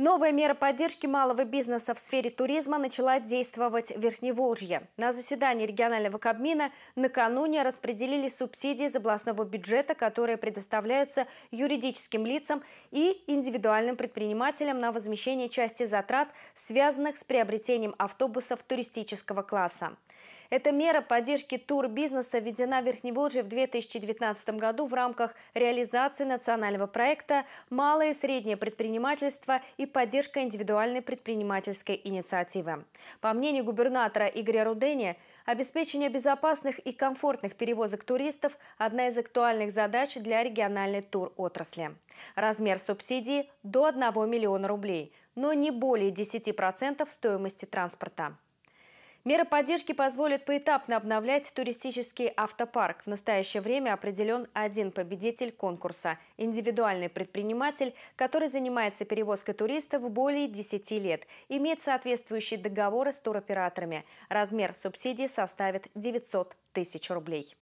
Новая мера поддержки малого бизнеса в сфере туризма начала действовать в Верхневолжье. На заседании регионального Кабмина накануне распределили субсидии из областного бюджета, которые предоставляются юридическим лицам и индивидуальным предпринимателям на возмещение части затрат, связанных с приобретением автобусов туристического класса. Эта мера поддержки турбизнеса введена в Верхневолжье в 2019 году в рамках реализации национального проекта «Малое и среднее предпринимательство и поддержка индивидуальной предпринимательской инициативы». По мнению губернатора Игоря Рудения, Обеспечение безопасных и комфортных перевозок туристов – одна из актуальных задач для региональной туротрасли. Размер субсидии – до 1 миллиона рублей, но не более 10% стоимости транспорта. Меры поддержки позволят поэтапно обновлять туристический автопарк. В настоящее время определен один победитель конкурса – индивидуальный предприниматель, который занимается перевозкой туристов более 10 лет, имеет соответствующие договоры с туроператорами. Размер субсидии составит 900 тысяч рублей.